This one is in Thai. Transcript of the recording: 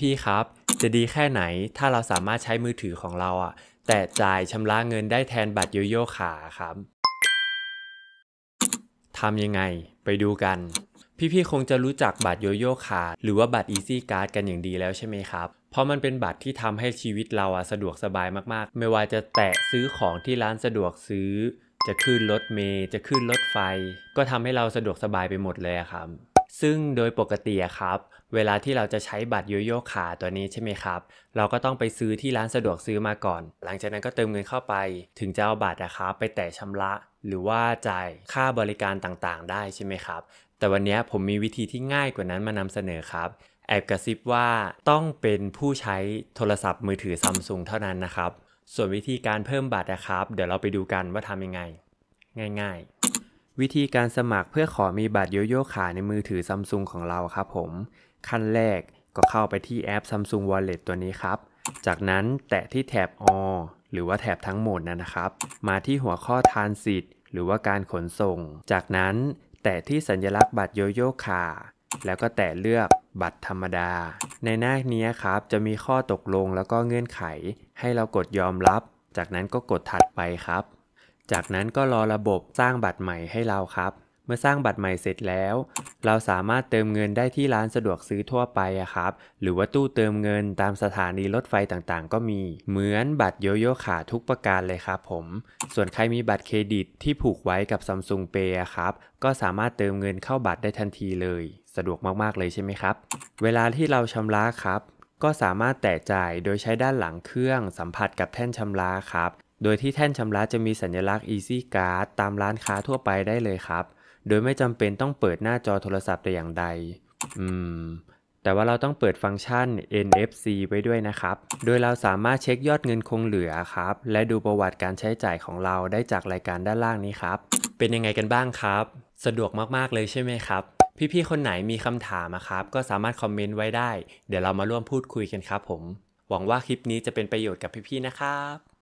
พี่ๆครับ จะดีแค่ไหนถ้าเราสามารถใช้มือถือของเราอะแต่จ่ายชำระเงินได้แทนบัตรโยโย่ขาครับทำยังไงไปดูกัน พี่ๆคงจะรู้จักบัตรโยโย่ขาหรือว่าบัตร Easy Card กันอย่างดีแล้วใช่ไหมครับ เพราะมันเป็นบัตรที่ทำให้ชีวิตเราอะสะดวกสบายมากๆ ไม่ว่าจะแตะซื้อของที่ร้านสะดวกซื้อ จะขึ้นรถเมย์จะขึ้นรถไฟ ก็ทำให้เราสะดวกสบายไปหมดเลยครับซึ่งโดยปกติครับเวลาที่เราจะใช้บัตรโยโย่ขาตัวนี้ใช่ไหมครับเราก็ต้องไปซื้อที่ร้านสะดวกซื้อมาก่อน หลังจากนั้นก็เติมเงินเข้าไปถึงจะเอาบัตรนะครับ ไปแตะชำระหรือว่าจ่ายค่าบริการต่างๆ ได้ใช่ไหมครับ แต่วันนี้ผมมีวิธีที่ง่ายกว่านั้นมานำเสนอครับแอบกระซิบว่าต้องเป็นผู้ใช้โทรศัพท์มือถือซัมซุงเท่านั้นนะครับส่วนวิธีการเพิ่มบัตรนะครับ เดี๋ยวเราไปดูกันว่าทำยังไง ง่ายๆวิธีการสมัครเพื่อขอมีบัตรโยโย่ขาในมือถือซัมซุงของเราครับผม ขั้นแรกก็เข้าไปที่แอป Samsung Wallet ตัวนี้ครับ จากนั้นแตะที่แถบ a l หรือว่าแถบทั้งหมดนะครับ มาที่หัวข้อทานสิทธิ์หรือว่าการขนส่ง จากนั้นแตะที่สัญลักษณ์บัตรโยโย่ขา แล้วก็แตะเลือกบัตรธรรมดา ในหน้านี้ครับจะมีข้อตกลงแล้วก็เงื่อนไข ให้เรากดยอมรับ จากนั้นก็กดถัดไปครับจากนั้นก็รอระบบสร้างบัตรใหม่ให้เราครับ เมื่อสร้างบัตรใหม่เสร็จแล้ว เราสามารถเติมเงินได้ที่ร้านสะดวกซื้อทั่วไปอะครับ หรือว่าตู้เติมเงินตามสถานีรถไฟต่างๆก็มี เหมือนบัตรโยโย่ขาทุกประการเลยครับผม ส่วนใครมีบัตรเครดิตที่ผูกไว้กับซัมซุงเปย์ครับ ก็สามารถเติมเงินเข้าบัตรได้ทันทีเลย สะดวกมากๆเลยใช่ไหมครับ เวลาที่เราชำระครับ ก็สามารถแตะจ่ายโดยใช้ด้านหลังเครื่อง สัมผัสกับแท่นชำระครับโดยที่แท่นชำระจะมีสัญลักษณ์ Easy Card ตามร้านค้าทั่วไปได้เลยครับ โดยไม่จำเป็นต้องเปิดหน้าจอโทรศัพท์แต่อย่างใด อืม แต่ว่าเราต้องเปิดฟังก์ชัน NFC ไว้ด้วยนะครับ โดยเราสามารถเช็คยอดเงินคงเหลือครับ และดูประวัติการใช้จ่ายของเราได้จากรายการด้านล่างนี้ครับ เป็นยังไงกันบ้างครับ สะดวกมากๆเลยใช่ไหมครับ พี่ๆคนไหนมีคำถามครับ ก็สามารถคอมเมนต์ไว้ได้ เดี๋ยวเรามาร่วมพูดคุยกันครับผม หวังว่าคลิปนี้จะเป็นประโยชน์กับพี่ๆนะครับ